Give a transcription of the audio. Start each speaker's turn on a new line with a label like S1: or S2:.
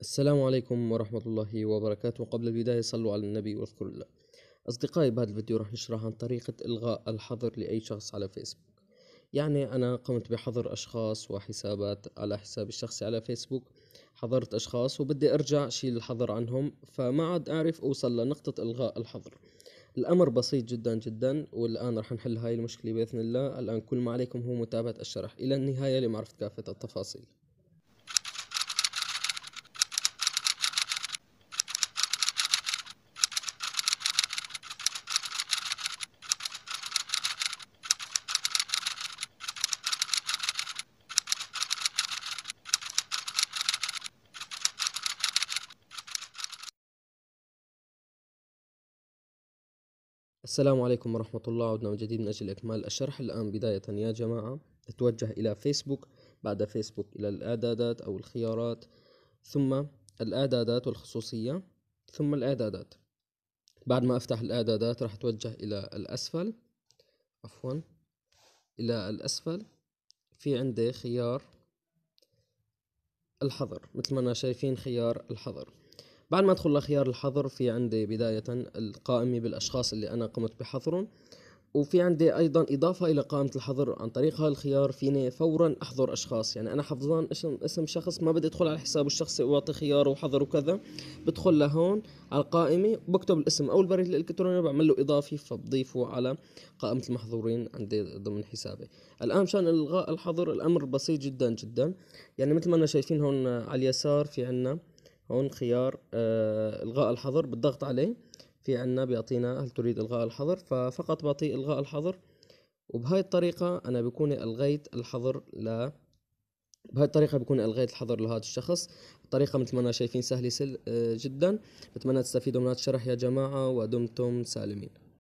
S1: السلام عليكم ورحمة الله وبركاته قبل البداية صلوا على النبي واذكروا الله أصدقائي بهذا الفيديو
S2: راح نشرح عن طريقة إلغاء الحظر لأي شخص على فيسبوك يعني أنا قمت بحظر أشخاص وحسابات على حسابي الشخصي على فيسبوك حظرت أشخاص وبدي أرجع شيل الحظر عنهم فما عاد أعرف أوصل لنقطة إلغاء الحظر الأمر بسيط جدا جدا والآن راح نحل هاي المشكلة بإذن الله الآن كل ما عليكم هو متابعة الشرح إلى النهاية لمعرفة كافة التفاصيل
S1: السلام عليكم ورحمة الله عدنا من جديد من أجل إكمال الشرح الآن بداية يا جماعة اتوجه إلى
S2: فيسبوك بعد فيسبوك إلى الإعدادات أو الخيارات ثم الإعدادات والخصوصية ثم الإعدادات بعد ما أفتح الإعدادات راح أتوجه إلى الأسفل عفوا إلى الأسفل في عندي خيار الحظر مثل ما أنا شايفين خيار الحظر بعد ما ادخل لخيار الحظر في عندي بداية القائمة بالاشخاص اللي انا قمت بحظرهم وفي عندي ايضا اضافة الى قائمة الحظر عن طريق هذا الخيار فيني فورا احظر اشخاص يعني انا حفظان اسم اسم شخص ما بدي ادخل على حسابه الشخصي واعطي خيار وحظر وكذا بدخل لهون على القائمة بكتب الاسم او البريد الالكتروني بعمل له اضافي فبضيفه على قائمة المحظورين عندي ضمن حسابي الان مشان الغاء الحظر الامر بسيط جدا جدا يعني مثل ما انا شايفين هون على اليسار في عنا هون خيار آه، الغاء الحظر بالضغط عليه في عنا بيعطينا هل تريد الغاء الحظر ففقط بعطيه الغاء الحظر وبهاي الطريقة أنا بكون ألغيت الحظر ل بهاي الطريقة بكون ألغيت الحظر لهذا الشخص الطريقة مثل ما أنا شايفين سهلة سل... آه، جدا بتمنى تستفيدوا من هذا الشرح يا جماعة ودمتم سالمين